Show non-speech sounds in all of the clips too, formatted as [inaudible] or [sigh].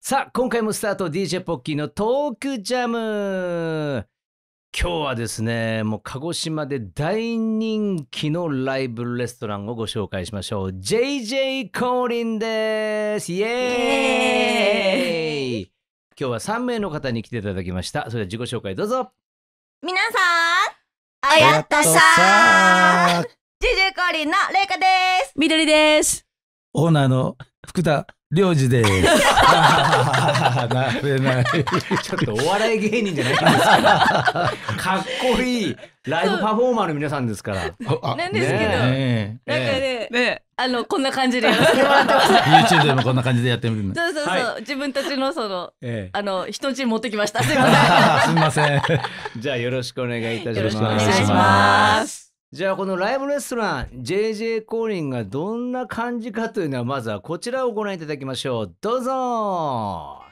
さあ今回もスタート DJ ポッキーのトークジャム今日はですねもう鹿児島で大人気のライブレストランをご紹介しましょう JJ コーリンですイエーイ今日は3名の方に来ていただきましたそれでは自己紹介どうぞ皆さんあやったさ TJ コーリンのレイカです。みどりです。オーナーの福田良二です。なれない。ちょっとお笑い芸人じゃないですかかっこいいライブパフォーマーの皆さんですから。なんですけどねなんかね、ね、あの、こんな感じでやらせてもらってます。YouTube でもこんな感じでやってみるそうそうそう、は自分たちのその、ええ、あの、人ん持ってきました。すみません。[laughs] すみません。[laughs] じゃあよろしくお願いいたします。よろしくお願いします。じゃあこのライブレストラン JJ コーリンがどんな感じかというのはまずはこちらをご覧いただきましょうどうぞ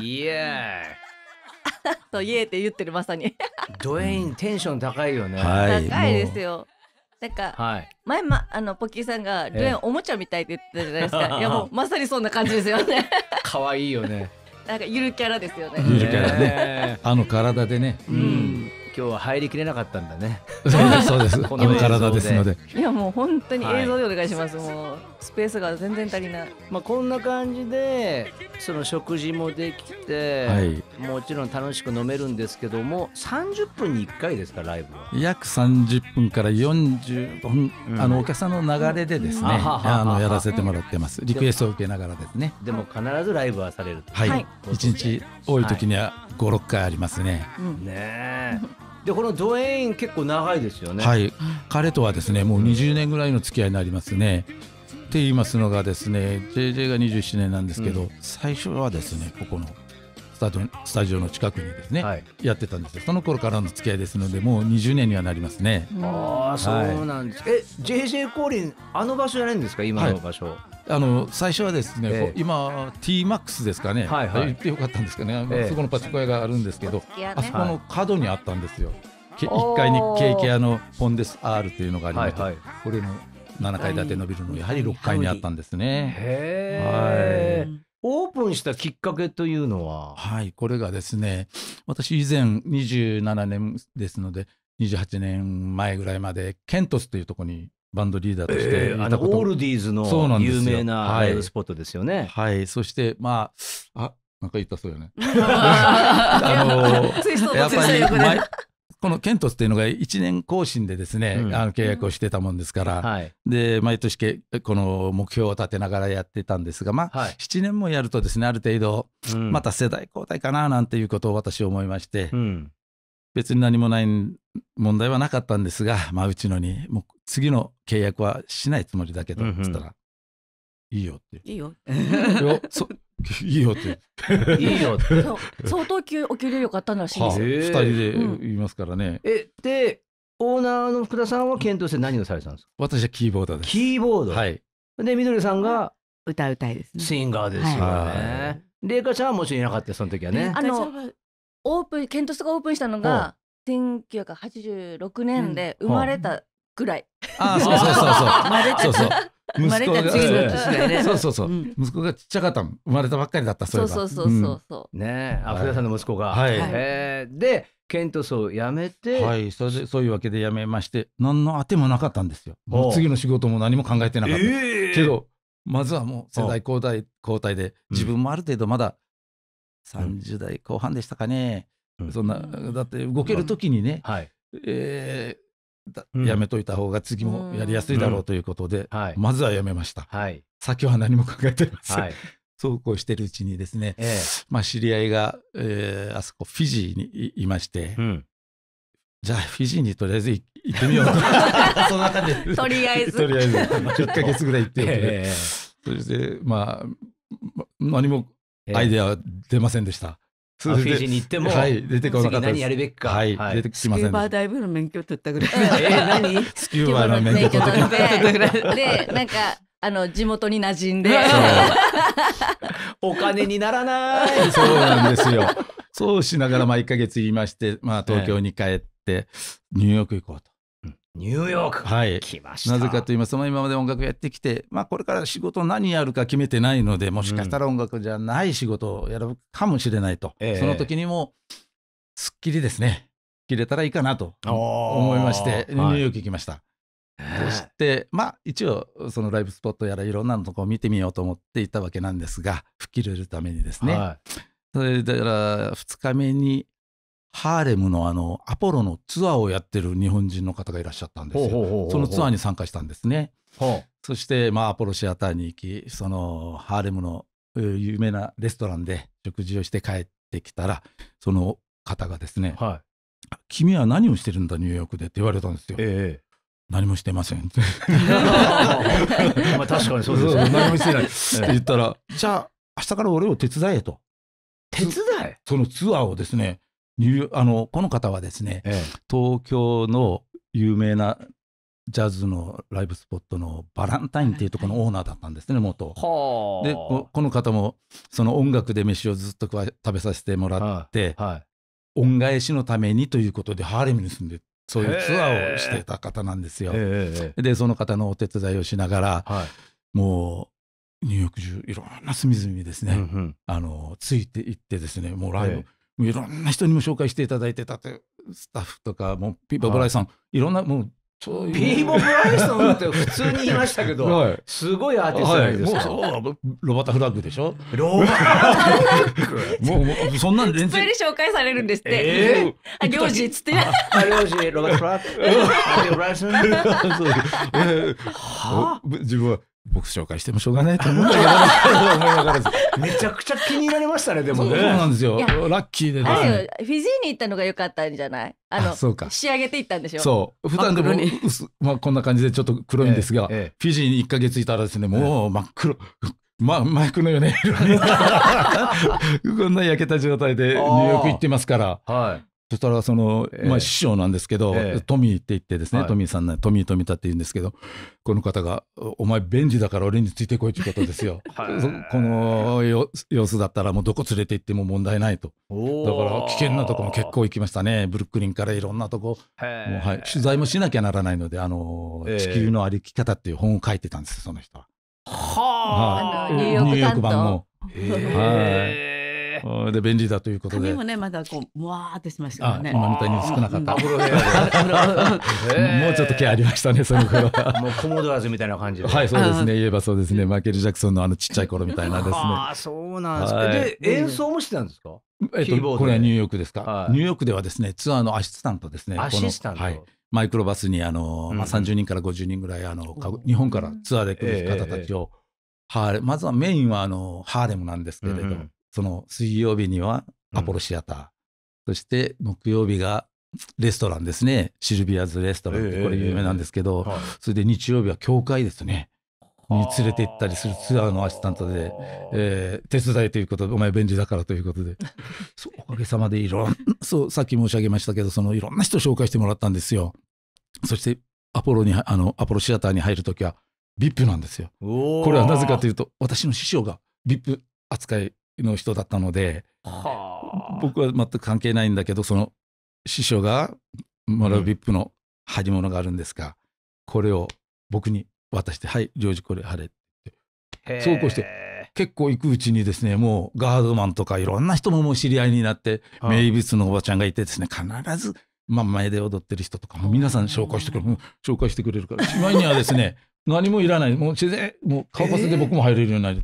イエーイとイエーって言ってるまさにドエインテンション高いよね、はい、高いですよなんか、はい、前、ま、あのポッキーさんがドエンおもちゃみたいって言ってたじゃないですか [laughs] いやもうまさにそんな感じですよね可愛いよね [laughs] なんかゆるキャラですよねゆるキャラねあの体でねうん今日は入りきれなかったんだね。そうです。[laughs] この体ですので。いやもう本当に映像でお願いします。はい、もうスペースが全然足りない。まあこんな感じでその食事もできて、はい、もちろん楽しく飲めるんですけども、三十分に一回ですかライブは。約三十分から四十分、あのお客さんの流れでですね、うん、あのやらせてもらってます。リクエストを受けながらですね。でも必ずライブはされる。はい。一、日多い時には五六回ありますね。うん、ねえ。でこのドエイン結構長いですよねはい彼とはですねもう20年ぐらいの付き合いになりますね、って言いますのがですね JJ が27年なんですけど、うん、最初はですねここのタスタジオの近くにですね、はい、やってたんですよその頃からの付き合いですのでもう20年にはなりますねああそうなんです、はい、え JJ コーリンあの場所じゃないんですか今の場所、はい、あの最初はですね、えー、今 TMAX ですかね、はいはい、言ってよかったんですかね、えー、そこのパチンコ屋があるんですけど、ね、あそこの角にあったんですよ、1階にケーキ屋のポンデス R というのがありまして、はいはい、これの7階建て伸びるのやはり6階にあったんですね。はいオープンしたきっかけというのははいこれがですね私以前27年ですので28年前ぐらいまでケントスというところにバンドリーダーとして、えー、あのオールディーズの有名なライブスポットですよね。はい、はい、そしてまああなんか言ったそうよね。[laughs] あのー、やっぱりこのケントっていうのが1年更新でですね、うん、あの契約をしてたもんですから、うんはい、で毎年けこの目標を立てながらやってたんですが、まあはい、7年もやるとですねある程度、うん、また世代交代かななんていうことを私思いまして、うん、別に何もない問題はなかったんですが、まあ、うちのにもう次の契約はしないつもりだけどっつったら。うんうんいいよって。いいよ。いいよって。いいよって。[laughs] 相当給お給料良かったらしいです二、はあ、人でいますからね。うん、えでオーナーの福田さんは検討して何をされたんですか。私はキーボードです。キーボード。はい。でみどりさんが歌うたいです、ね、シンガーですよね。はい、レイカちゃんはもちろんいなかったその時はね。あのオープン検討がオープンしたのが1986年で生まれたぐらい。ああそうそうそうそう息子が、ね、そうそうそう、息子がちっちゃかった生まれたばっかりだったそうそうそうそうそう、うん、ねあ福さんの息子がはい、えでケ塗装ソを辞めてはいそれそういうわけで辞めまして何のあてもなかったんですよ次の仕事も何も考えてなかった、えー、けどまずはもう世代交代交代で自分もある程度まだ30代後半でしたかね、うん、そんなだって動ける時にね、うんはい、えやめといた方が次もやりやすいだろうということで、まずはやめました、はい、先は何も考えてまい。はい、そうこうしてるうちにですね、ええ、まあ、知り合いが、えー、あそこフィジーにいまして、うん、じゃあフィジーにとりあえず行ってみようと [laughs] そんでとりあえずとりあえず1か月ぐらい行ってて、え、それでまあ何もアイデアは出ませんでした。フィジーに行っても、はい、出てこなかった何やるべきか、はい、出てきません。スキューバーダイブの免許取ったぐらい。えー、何？スキューバーの免許取ったぐらい。[laughs] で、なんか。あの地元に馴染んで [laughs] お金にならない [laughs] そうなんですよそうしながらまあ1か月言いまして、まあ、東京に帰ってニューヨーク行こうとニューヨーク、はい、来ましたなぜかと言いますと、今まで音楽やってきて、まあ、これから仕事何やるか決めてないのでもしかしたら音楽じゃない仕事をやるかもしれないと、うん、その時にもすっきりですね切れたらいいかなと思いましてニューヨーク行きました。はい、そしてまあ一応そのライブスポットやらいろんなのとこを見てみようと思っていたわけなんですが吹っ切れるためにですね、はい、それから2日目にハーレムのあのアポロのツアーをやってる日本人の方がいらっしゃったんですよ。そのツアーに参加したんですね。そしてまあアポロシアターに行き、そのハーレムの有名なレストランで食事をして帰ってきたら、その方がですね、はい、君は何をしてるんだニューヨークでって言われたんですよ。ええ何もしてませんって [laughs] まあ確かにそうですね。何もしてない。って言ったら、じゃあ明日から俺を手伝えと。手伝えそのツアーをですね、あのこの方はですね、ええ、東京の有名なジャズのライブスポットのバランタインっていうところのオーナーだったんですね、元。でこ、この方もその音楽で飯をずっと食べさせてもらって、はいはい、恩返しのためにということでハーレムに住んで、そういうツアーをしてた方なんですよ。で、その方のお手伝いをしながら、はい、もうニューヨーク中いろんな隅々ですね、うんうん、あのついていってですねもうライブ、えいろんな人にも紹介していただいてたってスタッフとかもうピーボブライさん、はい、いろんなもうそういうピーボ・ブライソンって普通に言いましたけど、[laughs] はい、すごいアーティストないですか、はい、もうそうロバタ・フラッグでしょロバタ・フラッグもうそんなん連続紹介されるんですってええあ行事っつってあ行事ロバタ・フラッグ [laughs] 自分は僕紹介してもしょうがないと思うんだけど、めちゃくちゃ気に入らましたね、でもね。そうなんですよ。ラッキーでですフィジーに行ったのが良かったんじゃないあの仕上げていったんでしょそう。普段でも、まあ、こんな感じでちょっと黒いんですが、フィジーに1か月いたらですね、もう真っ黒。まあ、マイクのよね。[laughs] こんな焼けた状態でニューヨーク行ってますから。はい。そしたらその、まあ、師匠なんですけど、トミーって言ってですね、トミーさんなトミー富田って言うんですけどこの方が「お前ベンジだから俺についてこい」っいうことですよ。[laughs] この様子だったらもうどこ連れて行っても問題ないとだから危険なとこも結構行きましたねブルックリンからいろんなとこもう、はい、取材もしなきゃならないので「あの地球の歩き方」っていう本を書いてたんですその人は。はあ、ニューヨーク版も。はいで便利だということで。もねまだこうもわーってしましたね。今みたいに少なかった。[laughs] もうちょっと気ありましたねその頃は。[laughs] もうコモドアズみたいな感じで。はいそうですね言えばそうですねマイケルジャクソンのあのちっちゃい頃みたいなですね。あそうなんですか。で演奏もしてたんですか。えっとこれはニューヨークですか。ニューヨークではですねツアーのアシスタントですね。アシスタント。マイクロバスにあの、まあ、30人から50人ぐらいあの、日本からツアーで来る方たちを、はまずはメインはあのハーレムなんですけれど、その水曜日にはアポロシアター、うん、そして木曜日がレストランですね、シルビアズレストランってこれ有名なんですけど、えーそれで日曜日は教会ですね。に連れて行ったりするツアーのアシスタントで、えー、手伝いということでお前便利だからということで [laughs] おかげさまでいろんそうさっき申し上げましたけどそのいろんな人紹介してもらったんですよそしてアポロにあのアポロシアターに入る時は VIP なんですよこれはなぜかというと私の師匠が VIP 扱いの人だったので、僕は全く関係ないんだけどその師匠がマラビッ i の張り物があるんですが、うん、これを僕に渡して「はいジョージこれ貼れ」ってそうこうして結構行くうちにですねもうガードマンとかいろんな人ももう知り合いになって名物のおばちゃんがいてですね必ず、まあ、前で踊ってる人とかも皆さん紹介してくれる紹介してくれるからしまいにはですね何もいらないもう自然もう顔かせて僕も入れるようになる。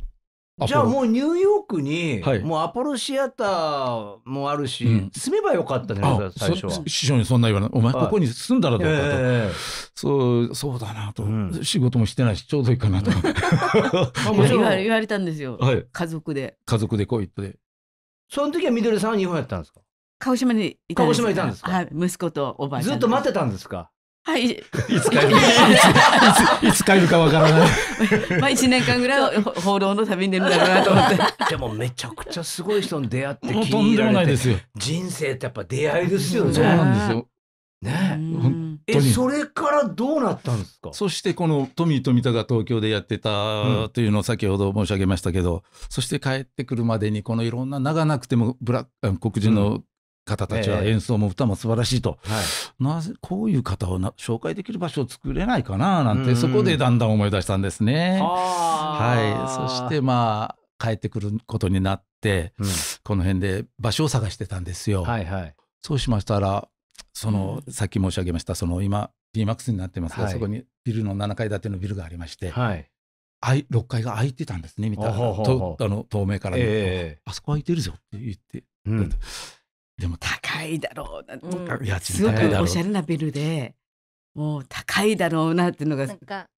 じゃあもうニューヨークに、もうアポロシアターもあるし、うん、住めばよかったじゃないですか、最初は。師匠にそんな言わない。お前ここに住んだらどうかと。えー、そう、そうだなと、うん、仕事もしてないし、ちょうどいいかなと。[laughs] 言われたんですよ、はい、家族で。家族で来いって。その時はみどりさんは日本やったんですか鹿児島にいたんです鹿児島にいたんですはい、息子とおばあちゃん。ずっと待ってたんですかはい。いつ帰るか、いつ帰るかわからない。[laughs] まあ一年間ぐらい報道の旅に出るんだろうなと思って。でもめちゃくちゃすごい人に出会って気に入られて。とんでもないですよ。人生ってやっぱ出会いですよね。そうなんですよ。ねえ。それからどうなったんですかそしてこの富ミー・トミが東京でやってたというのを先ほど申し上げましたけど、うん、そして帰ってくるまでにこのいろんな長なくてもブラ黒人の方たちは演奏も歌も素晴らしいと、えなぜこういう方を紹介できる場所を作れないかななんてそこでだんだん思い出したんですね。はい、そしてまあ帰ってくることになって、うん、この辺で場所を探してたんですよ。はいはい、そうしましたらその、さっき申し上げましたその今 PMAX になってますが、はい、そこにビルの7階建てのビルがありまして。はい6階が空いてたんですね、みたいな、透明から見ると、えー、あそこ空いてるぞって言って、うん [laughs] でも高いだろうな、うん、おしゃれなビルで。もう高いだろうなっていうのが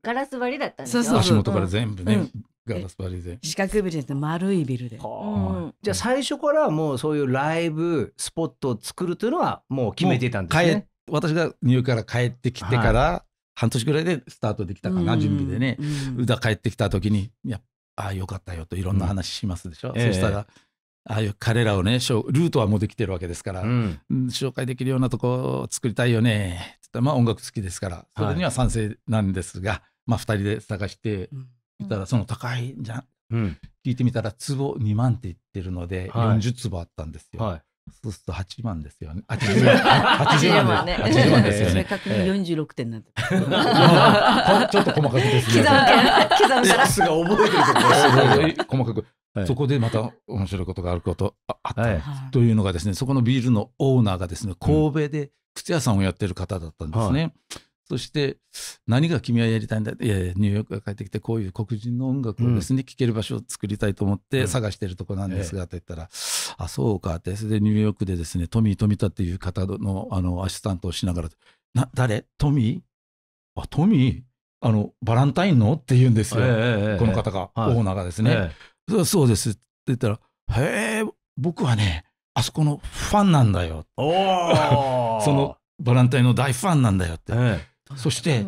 ガラス張りだったんですよそうそう足元から全部ね、うん、ガラス張りで四角ビルじゃ丸いビルで、うん、じゃあ最初からもうそういうライブスポットを作るというのはもう決めてたんですね私がニューから帰ってきてから、半年ぐらいでスタートできたかな、はい、準備でね、うん、帰ってきた時にいやああよかったよといろんな話しますでしょ、うん、そしたら、えーああいう彼らをねルートはもうできてるわけですから、うん、紹介できるようなとこを作りたいよねまあ音楽好きですからそれには賛成なんですが、はい、まあ2人で探してみたら、その高いじゃん、うん、聞いてみたら坪2万って言ってるので、はい、40坪あったんですよ。はいそうすると8万ですよね。80 [laughs] 万 ,80 万ね。,80 万ですよね。確認46点なんて。[laughs] ちょっと細かくですね。刻むから。さすが覚えてるとこ細かく。はい、そこでまた面白いことがあることあったというのがですね、そこのビールのオーナーがですね神戸で靴屋さんをやってる方だったんですね。そして何が君はやりたいんだいやニューヨークが帰ってきてこういう黒人の音楽をですね、うん、聴ける場所を作りたいと思って探してるとこなんですが、と言ったら、ええ、あそうかってそれでニューヨークでですねトミー富田っていう方のあのアシスタントをしながら「な誰トミーあトミーあのバランタインの?」って言うんですよ、え、この方が、オーナーがですね。「そうです」って言ったら「へえ僕はねあそこのファンなんだよ」[laughs] そのバランタインの大ファンなんだよって、ええ、そして、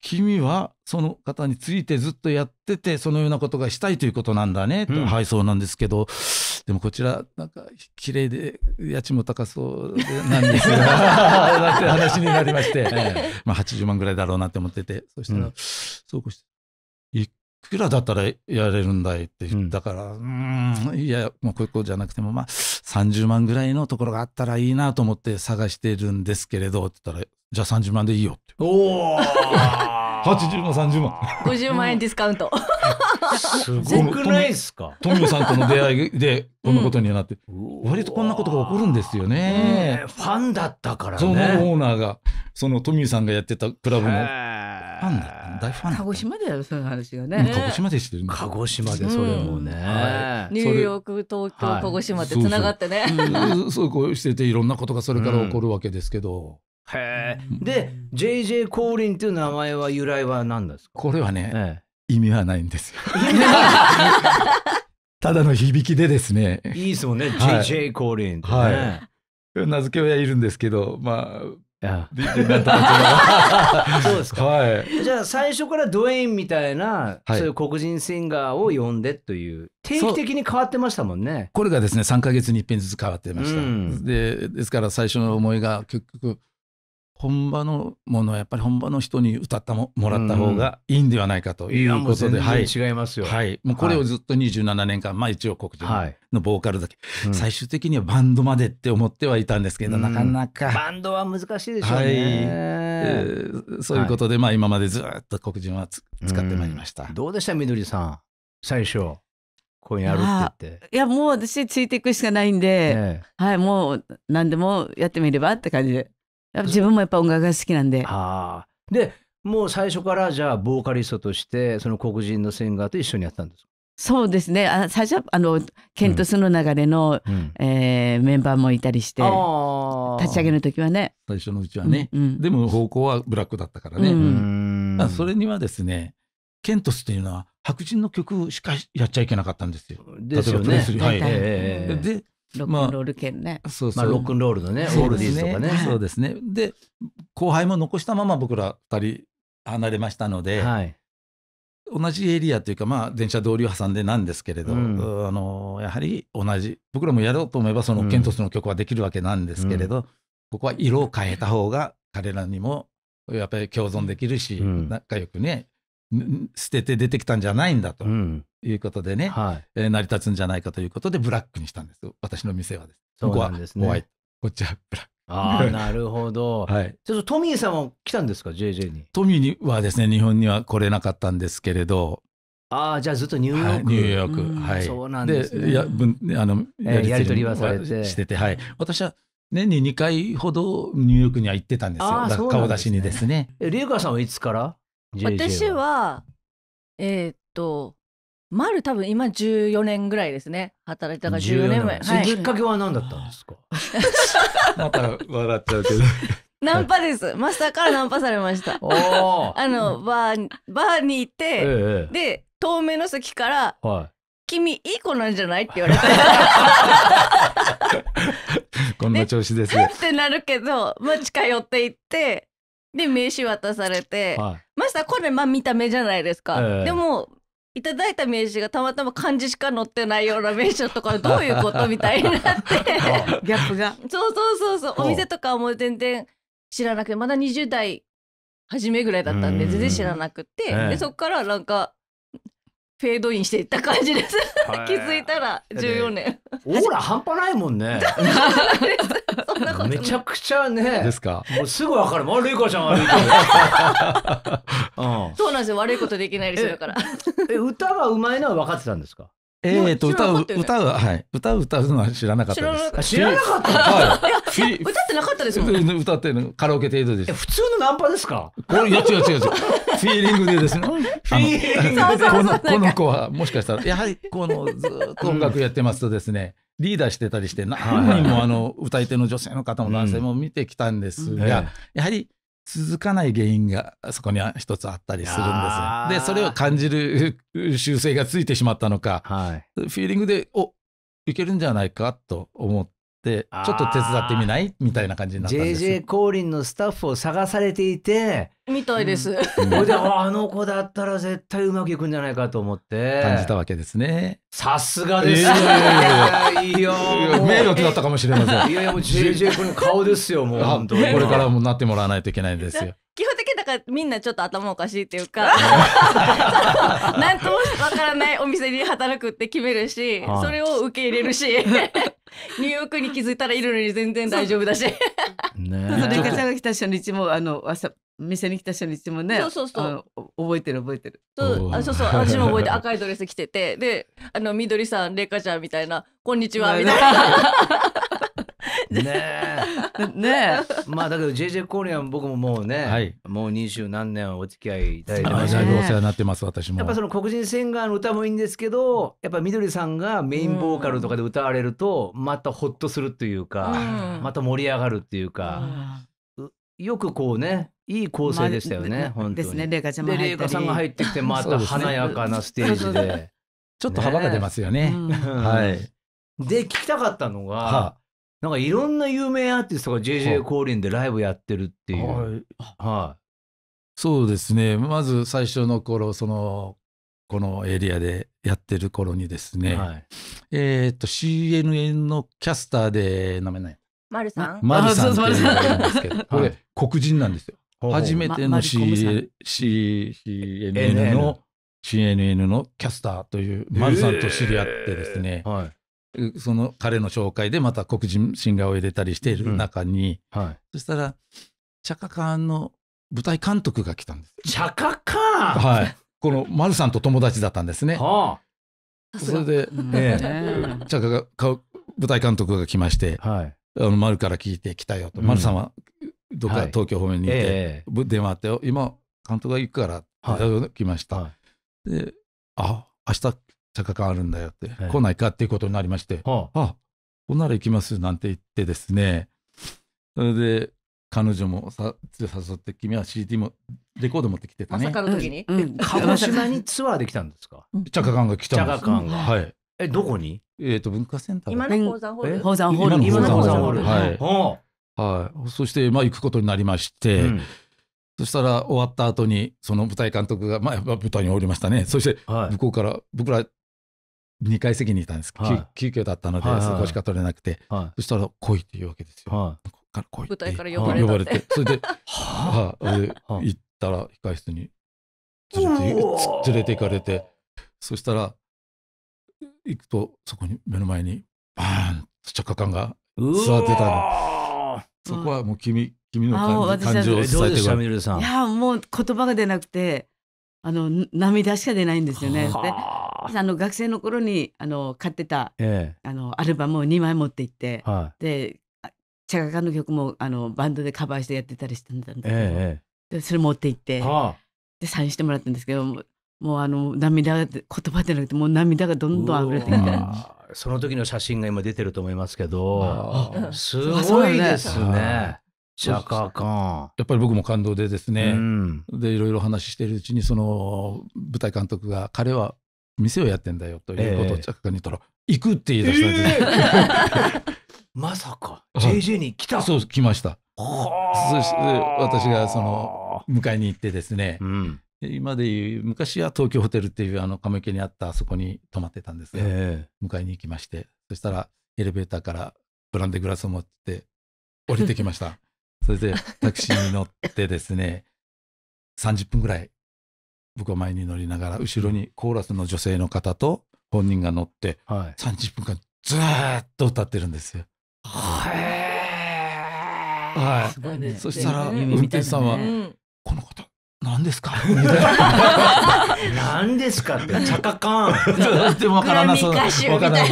君はその方についてずっとやっててそのようなことがしたいということなんだね、うん、はいそうなんですけどでもこちらなんか綺麗で家賃も高そうなんですよ、[laughs] なんて話になりまして、ええ、まあ、80万ぐらいだろうなって思っててそしたら、うん、そうこうしてくらだったらやれるんだいって言ったから、うん、うんいや、もうここじゃなくても、まあ、30万ぐらいのところがあったらいいなと思って探してるんですけれど、って言ったら、じゃあ30万でいいよって。おお80 [laughs] 万30万50万円ディスカウント、うん、すごくないですか富野さんとの出会いでこんなことになって、うん、割とこんなことが起こるんですよね、ファンだったからねそのオーナーがその富野さんがやってたクラブのァンだ大ファン鹿児島でそうその話がね。鹿児島でしてる鹿児島でそれもね、はい、ニューヨーク、東京、はい、鹿児島ってつながってね。そうこうしてていろんなことがそれから起こるわけですけど。うん、へえ。で、JJ コーリンっていう名前は由来は何ですか。これはね、ええ、意味はないんですよ。ただの響きでですね。いいですもんね、はい、JJ コーリン、ね、はい。名付け親いるんですけど、まあ、ああで [laughs] でなんとか [laughs] そうですか、はい、じゃあ最初からドウェインみたいな、はい、そういう黒人シンガーを呼んでという定期的に変わってましたもんねこれがですね三か月に一遍ずつ変わってました、うん、でですから最初の思いが結局本場のものはやっぱり本場の人に歌ったももらった方がいいんではないかということで、うん、はい、違いますよ、はい、もうこれをずっと27年間、まあ、一応黒人のボーカルだけ、はい、最終的にはバンドまでって思ってはいたんですけど、うん、なかなかバンドは難しいでしょうね、はいえー、そういうことで、まあ、今までずっと黒人は使ってまいりました、うん、どうでしたみどりさん最初こうやるって言っていやもう私ついていくしかないんで、ね、はいもう何でもやってみればって感じで自分もやっぱ音楽が好きなんで。あでもう最初からじゃあボーカリストとしてその黒人のシンガーと一緒にやったんですかそうですねあ最初はあのケントスの流れの、うん、えー、メンバーもいたりして立ち上げの時はね最初のうちはね、うんうん、でも方向はブラックだったからね、うんそれにはですねケントスっていうのは白人の曲しかやっちゃいけなかったんですよ。ですよね。はい、でロックンロール犬ね、まあ、そうそう、まあ、ロックンロールのねオールディーズとかねそうですねで後輩も残したまま僕ら2人離れましたので、はい、同じエリアというか、まあ、電車通りを挟んでなんですけれど、うん、あのやはり同じ僕らもやろうと思えばそのケントスの曲はできるわけなんですけれど、うん、ここは色を変えた方が彼らにもやっぱり共存できるし、うん、仲良くね捨てて出てきたんじゃないんだと、うん、いうことでね、はい、えー、成り立つんじゃないかということで、ブラックにしたんです、私の店はです。そうなんですね。ここはホワイト、こっちはブラック。ああ、なるほど。はい。ちょっとトミーさんは来たんですか、JJ に。トミーにはですね、日本には来れなかったんですけれど。ああ、じゃあずっとニューヨーク。はい、ニューヨーク。はい。そうなんですね。で、や、分、あの、やり,、えー、り取りはされて。してて、はい。私は、年に2回ほどニューヨークには行ってたんですよ、す顔出しにですね。え、リュウカさんはいつから ?JJ は私は、えー、っと、丸多分今14年ぐらいですね働いたがら14年前はい、きっかけは何だったんですかだか [laughs] 笑っちゃうけど [laughs] ナンパですマスターからナンパされました [laughs] あのバーバーに行って、ええ、で遠目の席から、は君いい子なんじゃない?」って言われてこんな調子です。はってなるけど、まあ、近寄っていってで名刺渡されて、い。マスターこれまあ見た目じゃないですか、ええでもいただいた名刺がたまたま漢字しか載ってないような名刺とかどういうことみたいになって [laughs] ギャップがそうそうそうそうお店とかも全然知らなくてまだ20代初めぐらいだったんで全然知らなくて、うん、でそっからなんかフェードインしていった感じです。気づいたら14年。オーラ半端ないもんね。めちゃくちゃね。ですか。もうすぐわかる。あ、いイちゃん悪い [laughs] うん、そうなんですよ。悪いことできないですだから。え、歌が上手いのは分かってたんですかえー、と歌う歌うはい歌う歌うのは知らなかったです知らなかった、はい、[laughs] 歌ってなかったですもん歌ってるカラオケ程度です普通のナンパですかこれいや違う違う違う [laughs] フィーリングでですねフィーリングでこのこの子はもしかしたらやはりこのずっと音楽やってますとですね、リーダーしてたりして何人もあの歌い手の女性の方も男性も見てきたんですが、やはり続かない原因がそこには一つあったりするんですでそれを感じる [laughs] 習性がついてしまったのか、はい、フィーリングでおいけるんじゃないかと思っ、ちょっと手伝ってみないみたいな感じになったんです JJ 降臨のスタッフを探されていて、みたいです。うん、れで、あの子だったら絶対うまくいくんじゃないかと思って。感じたわけですね。さすがですね。えー、いや名誉だったかもしれません。いやいや、もう JJ 君の顔ですよ、もう本当これからもなってもらわないといけないんですよ。[laughs] 基本的かみんなちょっと頭おかしいっていうか何 [laughs] [laughs] ともわからないお店に働くって決めるし、はい、それを受け入れるし [laughs] ニューヨークに気づいたらいるのに全然大丈夫だし。ちゃんが来た初日もあの朝店に来た初日もねそうそうそう覚えてる覚えてるそうあそうそう私も覚えて赤いドレス着ててであの緑さんレイカちゃんみたいな「こんにちは」みたいな。ねえ。ねえ。まあだけど JJ コーリアン僕ももうね、はい、もう二十何年お付き合いいただいてます、ね、お世話になってます私も。やっぱその黒人シンガーの歌もいいんですけど、やっぱみどりさんがメインボーカルとかで歌われると、またホッとするというか、また盛り上がるっていうか、よくこうね、いい構成でしたよね、ま、本当に。ですね、レイカちゃんで、レイカさんが入ってきて、また華やかなステージで。[laughs] ちょっと幅が出ますよね。ねうん、はい。で、聞きたかったのが、はあ、なんかいろんな有名アーティストが JJ 降臨でライブやってるっていう。はい。はい、そうですね。まず最初の頃、その、このエリアでやってる頃にですね、はい、えっ、ー、と、CNN のキャスターで、名前ない。マルさん。マルさんなんですけど、これ、黒人なんですよ。初めての C、CNN の、CNN のキャスターという、マルさんと知り合ってですね、えーはいその彼の紹介でまた黒人シンガーを入れたりしている中に、うんはい、そしたら、チャカカンの舞台監督が来たんです。チャカカンはい。このマルさんと友達だったんですね。はあ、それで、ええ、チャカカン、舞台監督が来まして、はい、あのマルから聞いてきたよと、うん、丸さんはどっか東京方面にいて、はいえー、電話あって、今、監督が行くから、はい、来ました。はい、で、あ、明日坂川あるんだよって、はい、来ないかっていうことになりまして、はあ、あ、こんなら行きますなんて言ってですね、それで、彼女もさ誘って、君は CD も、レコード持ってきてたね。まさかの時に、うん、鹿児島にツアーできたんですかチャカが来たんです。チャカが。はい。え、どこにえっ、ー、と、文化センター今の宝山ホール。宝山ホール。今の宝山ホール。はい。はい。そして、まあ、行くことになりまして、うんそしたら終わった後にその舞台監督が、まあ、舞台におりましたねそして向こうから僕ら2階席にいたんです、はい、急遽だったので、そこしか取れなくて、はい、そしたら「来い」って言うわけですよ。はい、から来い舞台から呼ばれ呼ばれてそれで「[laughs] はあ」行ったら控室に連れて連れて行かれてそしたら行くとそこに目の前にバーンと着火カが座ってたのそこはもう君君の感感情を伝えてくれいやもう言葉が出なくてあの涙しか出ないんですよね。あの学生の頃にあの買ってた、ええ、あのアルバムを2枚持って行って、はい、でチャガカの曲もあのバンドでカバーしてやってたりしてたんだけど、え、でそれ持って行って、はあ、でサインしてもらったんですけどもうあの涙が言葉じゃなくてもう涙がどんどん溢れてきて。その時の写真が今出てると思いますけど、すごいですね。チャカカンやっぱり僕も感動でですね、うん、でいろいろ話しているうちにその舞台監督が彼は店をやってんだよということを着ャに言ったら、行くって言い出したんです、[laughs] まさか JJ [laughs] に来たそう来ましたそして私がその迎えに行ってですね、うん、今でいう昔は東京ホテルっていうあの亀池にあったあそこに泊まってたんですが、えー、迎えに行きましてそしたらエレベーターからブランデグラスを持って降りてきました [laughs] それでタクシーに乗ってですね30分ぐらい僕は前に乗りながら後ろにコーラスの女性の方と本人が乗って、はい、30分間ずっと歌ってるんですよ。はい、はいすごいね、そしたら運転手さんは、ね、このこと何ですか [laughs] 何ですかって、チャカカーン。で [laughs] もわからなそう。わからない。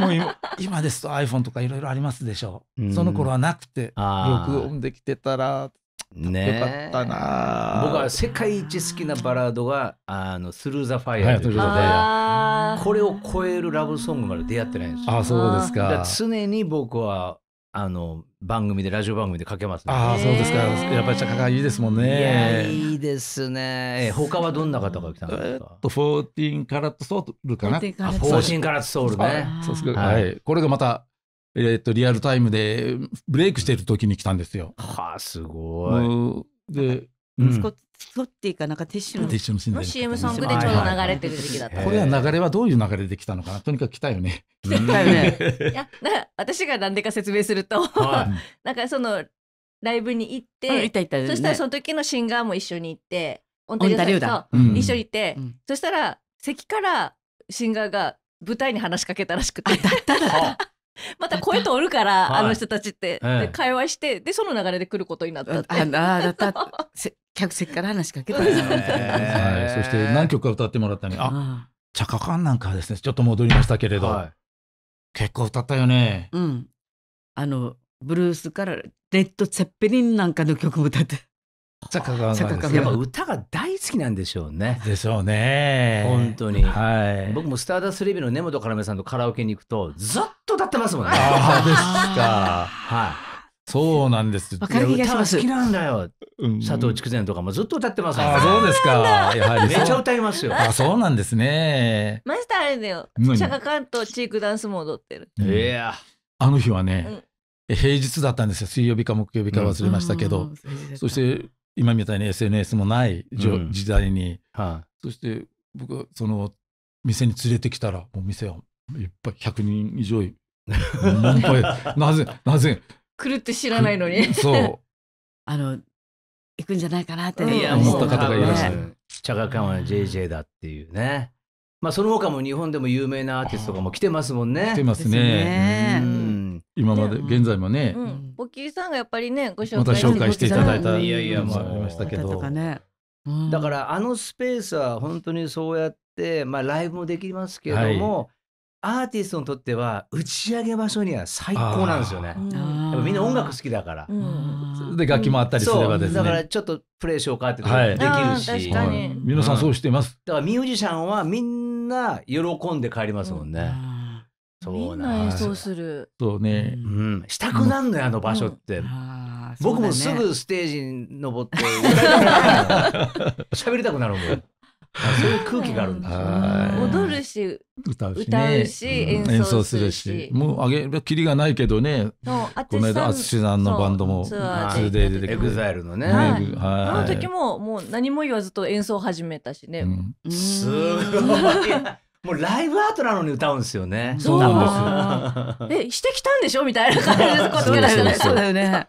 もう今今ですと iPhone とかいろいろありますでしょう。その頃はなくて、録音できてたら、ね、よかったな僕は世界一好きなバラードが「あのスルー・ザ・ファイア」ということで、はい、これを超えるラブソングまで出会ってないんですよ。あそうですか常に僕はあの番組でラジオ番組でかけます、ね、ああそうですかやっぱり茶がいいですもんねいいですね他はどんな方が来たんですか、えっと、14カラットソウルかな14カラットソウルねそうですはい、これがまたえっと、リアルタイムでブレイクしてる時に来たんですよ。はあ、すごい。で、スコッティかなんかティッシュのッシュのの CM ソングでちょうど流れてる時期だった、これは流れはどういう流れで来たのかなとにかく来たよね。来たよね。[laughs] いや私が何でか説明すると、はい、[laughs] なんかそのライブに行って、そしたらその時のシンガーも一緒に行ってオンタリオ一緒に行って、そしたら席からシンガーが舞台に話しかけたらしくて。だった [laughs] [laughs] また声通るから、あの人たちって、は会話して、で、その流れで来ることになったって。ああ、だった。[laughs] 客席から話しかけた、ねはい、そして何曲か歌ってもらったね。あ、チャカカンなんかですね、ちょっと戻りましたけれど。はい、結構歌ったよね。うん。あの、ブルースからレッド・ツェッペリンなんかの曲も歌って。チャカカんやっぱ歌が大好きなんでしょうね。でしょうね。本当に。はい。僕もスターダストレビューの根本からめさんとカラオケに行くと、ずっと歌ってますもんね。ああ、ですか。はい。そうなんです。わかる気が好きなんだよ。佐藤筑前とかもずっと歌ってます、あ、そうですか。やはりめっちゃ歌いますよ。あ、そうなんですね。マスターあれだよ。シャカカンとチークダンスも踊ってる。いや、あの日はね、平日だったんですよ。水曜日か木曜日か忘れましたけど、そして今みたいに SNS もない時代に、はい、そして僕はその店に連れてきたらもう店はいっぱい100人以上満杯 [laughs] なぜなぜ来るって知らないのにそう [laughs] あの行くんじゃないかなって思った方がいらっしゃるガカンは JJ だっていうねまあその他も日本でも有名なアーティストとかも来てますもんね来てますね今まで、現在もね、うん、おきいさんがやっぱりねご紹介,、紹介していただいたいやいやもありましたけど、だからあのスペースは本当にそうやって、まあ、ライブもできますけども、アーティストにとっては打ち上げ場所には最高なんですよね。みんな音楽好きだから、で楽器もあったりすればですねだからちょっとプレイしようかってことできるし、皆さんそうしています、だからミュージシャンはみんな喜んで帰りますもんね。そうなん演奏する。そうね、うん、したくなんのよあの場所って。うんね、僕もすぐステージに登って喋りたくなるもん。[laughs] そういう空気があるんですよ、ね。踊るし、歌うし,、ねうしうん、演奏するし、もうあげるきりがないけどね。この間淳さんのバンドもツアーで出てくる。エグザイルのね。はい。あの時ももう何も言わずと演奏始めたしね。うん、すごい。もうライブアートなのに歌うんですよね。そうなんですよ。え、してきたんでしょみたいな感じで、こっちそうだよね。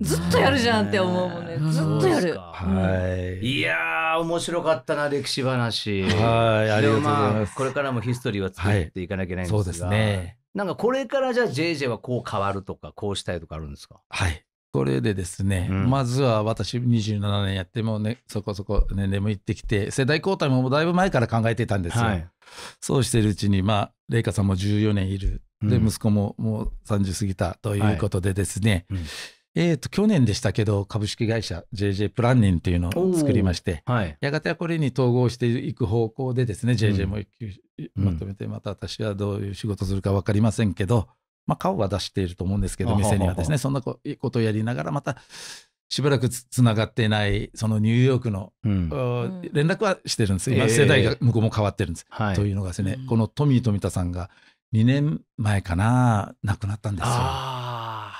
ずっとやるじゃんって思うもんね。ずっとやる。はい。いやー、面白かったな、歴史話。はい、ありがとうございます。これからもヒストリーは作っていかなきゃいけないんですが。そうですね。なんかこれからじゃあ JJ はこう変わるとか、こうしたいとかあるんですかはい。これでですね、うん、まずは私27年やってもねそこそこ年齢もいってきて世代交代もだいぶ前から考えてたんですよ、はい、そうしてるうちにまあ麗華さんも14年いるで、うん、息子ももう30過ぎたということでですね、はいうん、えーと、去年でしたけど株式会社 JJ プランニングというのを作りまして、はい、やがてはこれに統合していく方向でですね JJ も一級まとめてまた私はどういう仕事するか分かりませんけど、まあ、顔は出していると思うんですけど、店にはですね、そんなことをやりながら、またしばらくつながっていない、そのニューヨークの、うん、連絡はしてるんです、今、世代が向こうも変わってるんです。えー、というのがですね、このトミー富田さんが2年前かな、亡くなったんですよ。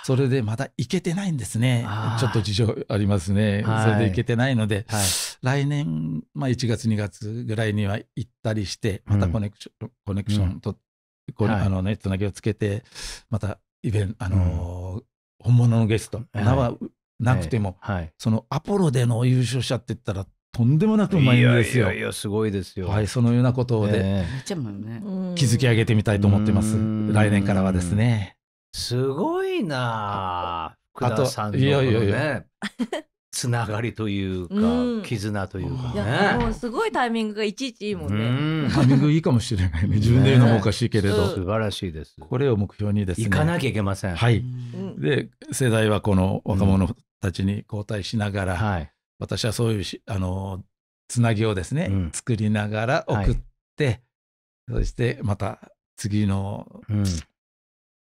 それでまだ行けてないんですね。ちょっと事情ありますね。はい、それで行けてないので、はい、来年、まあ、1月、2月ぐらいには行ったりして、またコネクション、うん、コネクション取っこう、はい、あのね、つなぎをつけて、またイベント、あのー、本物のゲスト、名はなくても、はい、そのアポロでの優勝者って言ったら、とんでもなくうまいんですよ。いやいやすごいですよ。はい、そのようなことで、気づき上げてみたいと思ってます。来年からはですね。すごいなあ。福田さんの、ね、いやいやいや。[laughs] つながりというか、うん、絆というかね。もうすごいタイミングがいちいちいいもんね。ん、タイミングいいかもしれない [laughs] ね。自分で言うのもおかしいけれど、ね、素晴らしいです。これを目標にですね。行かなきゃいけません。はい。で世代はこの若者たちに交代しながら、はい、私はそういうあのつなぎをですね、作りながら送って、はい、そしてまた次の、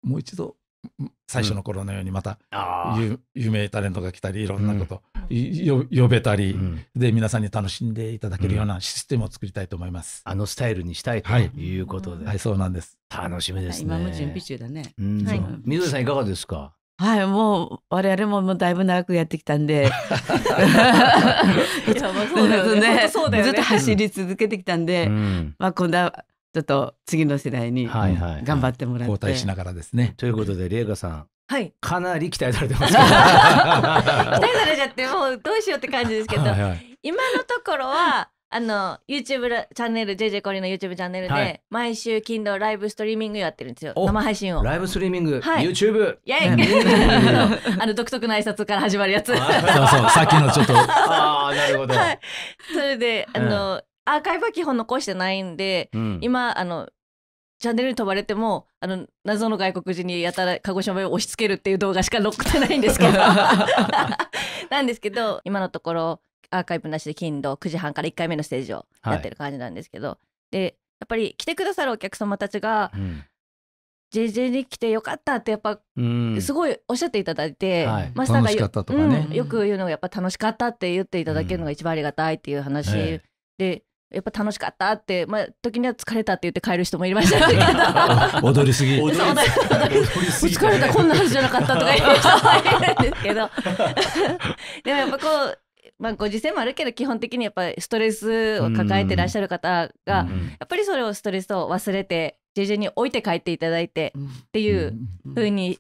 もう一度最初の頃のようにまた、有名タレントが来たりいろんなこと、呼べたり、で皆さんに楽しんでいただけるようなシステムを作りたいと思います、あのスタイルにしたいということで、はいそうなんです楽しみです今も準備中だね、はい、水さんいかがですかはい、もう我々ももうだいぶ長くやってきたんで、そうですね。ずっと走り続けてきたんで、まあこんなちょっと次の世代に頑張ってもらって、はいはい、交代しながらですね。ということで麗華さんはい、かなり期待されてます [laughs] 期待されちゃってもうどうしようって感じですけど、はいはい、今のところはあの YouTube チャンネル JJ コリの YouTube チャンネルで、はい、毎週金土ライブストリーミングやってるんですよ生配信をライブストリーミング、はい、YouTube イェイ、ね、[laughs] あの独特の挨拶から始まるやつそうそうさっきのちょっと [laughs] ああなるほど、はい、それであの、うんアーカイブは基本残してないんで、うん、今あのチャンネルに飛ばれてもあの謎の外国人にやたら鹿児島弁を押し付けるっていう動画しか残ってないんですけど [laughs] [laughs] なんですけど今のところアーカイブなしで金土9時半から1回目のステージをやってる感じなんですけど、はい、でやっぱり来てくださるお客様たちが、うん JJ に来てよかったってやっぱすごいおっしゃっていただいて、はい、マスターがようん、よく言うのがやっぱ楽しかったって言っていただけるのが一番ありがたいっていう話、でやっぱ楽しかったって、まあ、時には疲れたって言って帰る人もいましたし [laughs] [laughs] 踊りすぎ踊りすぎ疲れたこんな話じゃなかったとか言う人もいるんですけど [laughs] でもやっぱこうまあ、ご時世もあるけど基本的にやっぱストレスを抱えてらっしゃる方が、うんやっぱりそれをストレスを忘れて自重に置いて帰っていただいてっていうふうに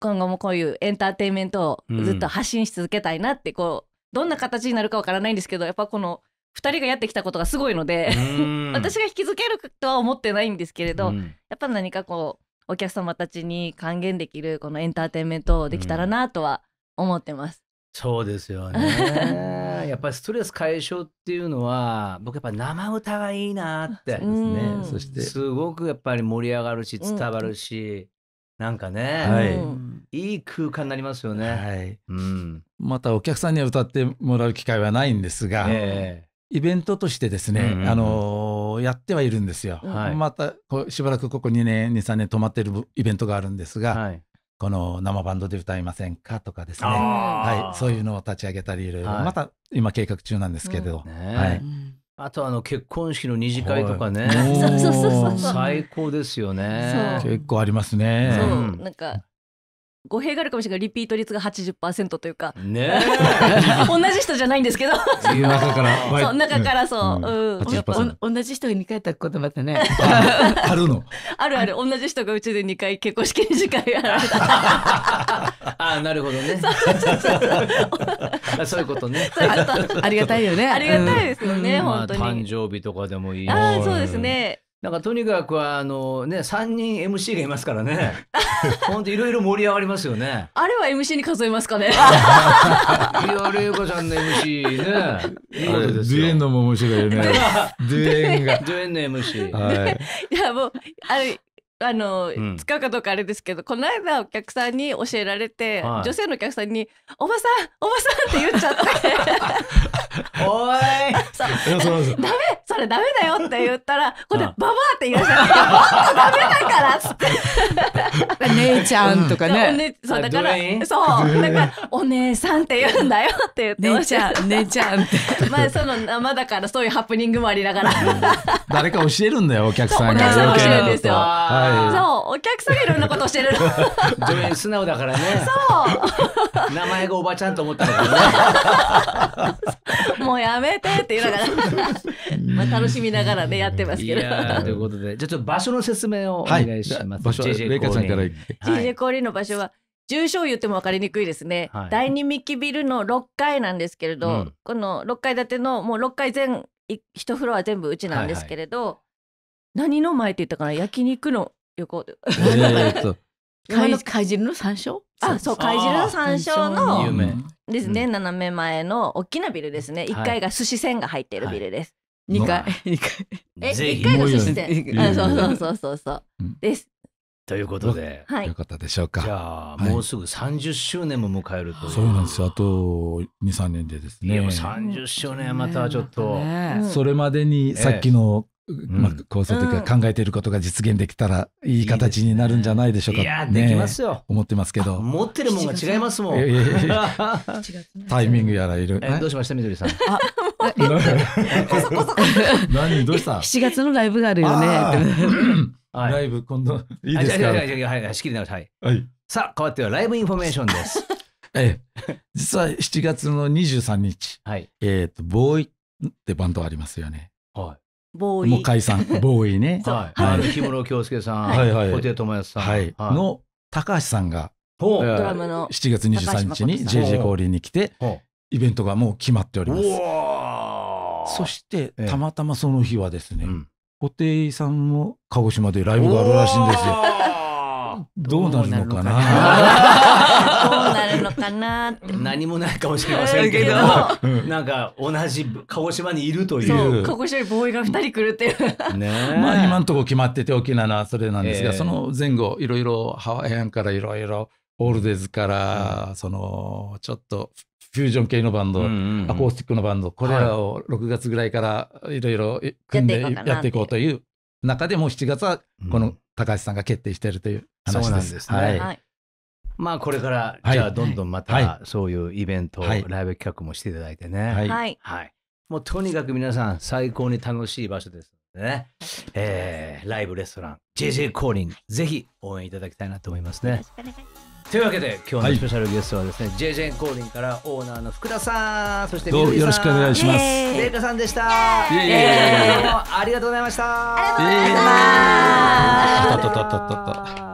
今後もこういうエンターテインメントをずっと発信し続けたいなってこうどんな形になるかわからないんですけどやっぱこの2人がやってきたことがすごいので [laughs] 私が引き付けるとは思ってないんですけれど、うん、やっぱ何かこうお客様たちに還元できるこのエンターテインメントをできたらなとは思ってます。うん、そうですよね [laughs] やっぱりストレス解消っていうのは僕やっぱ生歌がいいなってす [laughs] そしてすごくやっぱり盛り上がるし伝わるし、うん、なんかね、はい、いい空間になりますよね、はいうん、またお客さんには歌ってもらう機会はないんですが、えーイベントとしてですね、うんうんうん、あのやってはいるんですよ。はい、またしばらくここ2年23年止まってるイベントがあるんですが、はい、この生バンドで歌いませんかとかですね、はい、そういうのを立ち上げたりいろいろ、また今計画中なんですけど。うんね、はいあとあの結婚式の二次会とかね、はい、最高ですよね。結構ありますね。そうなんか語弊があるかもしれないリピート率が80%というか、ね、[laughs] 同じ人じゃないんですけど中から [laughs] そう中からそう、うんうん、同じ人が2回たことまたねあるの [laughs] あるある同じ人がうちで2回結婚式に次回やられたあなるほどねそういうことねありがたいよねありがたいですよね、うん、本当に、まあ、誕生日とかでもいいあそうですねなんかとにかくあのね3人 MC がいますからね本当 [laughs] いろいろ盛り上がりますよねあれは MC に数えますかねいや玲子ちゃんの MC ねデュエンのも面白いよね [laughs] デュエンがデュエンの MC、はい、いやもうあれあの、使うかどうかあれですけどこの間お客さんに教えられて、女性のお客さんに「おばさんおばさん」って言っちゃって [laughs] おいそうそうそうダメからダメだよって言ったら、これババアって言いっしゃんですけど、と [laughs] ダメだからっって。姉ちゃんとかね。そう、だから、そう、だから、お姉さんって言うんだよって言って姉ちゃん、[laughs] 姉ちゃんって。まあ、その生だからそういうハプニングもありながら。[laughs] 誰か教えるんだよ、お客さんが。お客さん教えるんですよ。そう、お客さんがいろんなこと教える。助演素直だからね。そう。名前がおばちゃんと思ったけどね。もうやめてって言いながら。楽しみながらねやってますけど。ということでじゃあちょっと場所の説明をお願いします。場所はレイカさんから。JJ の場所は住所を言っても分かりにくいですね、はい、第二ミキビルの6階なんですけれど、うん、この6階建てのもう6階全1フロア全部うちなんですけれど、はいはい、何の前って言ったかな焼肉の横で。貝汁 [laughs] の山椒あそう貝汁の山椒のですね、斜め前の大きなビルですね1階が寿司船が入っているビルです、2回、二回。[laughs] [laughs] え、1回がそして。あそうそうそうそうです。ということで、はい、よかったでしょうか。じゃあ、もうすぐ30周年も迎えるとそうなんですよ。あと2、3年でですね。いや、30周年またちょっと。それまでにさっきのまあ、構想というか考えていることが実現できたらいい形になるんじゃないでしょうか、いやできますよ思ってますけど持ってるもんが違いますもんタイミングやらいるえどうしましたみどりさん [laughs] 何どうした7月のライブがあるよねライブ今度いいですかはい仕切り直しはい、さあ変わってはライブインフォメーションです [laughs] ええ実は7月の23日、はい、えっ、とボーイってバンドありますよねはいボーイ。もう解散。[laughs] ボーイね。はい。あの、氷室京介さん、はいはい。布袋寅泰さん。はい。の、高橋さんが、ドラムの。7月23日に JJ 降臨に来て、イベントがもう決まっております。そして、たまたまその日はですね、布袋さんも鹿児島でライブがあるらしいんですよ。どうなるのかなどうなるのかなって何もないかもしれませんけど、なんか同じ鹿児島にいるという鹿児島にボーイが2人来るっていうまあ今のところ決まってて沖縄なそれなんですが、その前後いろいろハワイアンからいろいろオールデズから、そのちょっとフュージョン系のバンド、アコースティックのバンドこれらを6月ぐらいからいろいろ組んでやっていこうという中でもう7月はこの高橋さんが決定しているという話です。ですね、はい、まあこれから、はい、じゃあどんどんまた、そういうイベント、ライブ企画もしていただいてね。はい。はい。もうとにかく皆さん最高に楽しい場所ですのでね。えー、ライブレストラン JJ コーリング、ぜひ応援いただきたいなと思いますね。よろしくお願いします。というわけで今日のスペシャルゲストはですね、はい、JJ コーディンからオーナーの福田さんそしてどうよろしくお願いしますレイカさんでしたありがとうございましたありがとうございました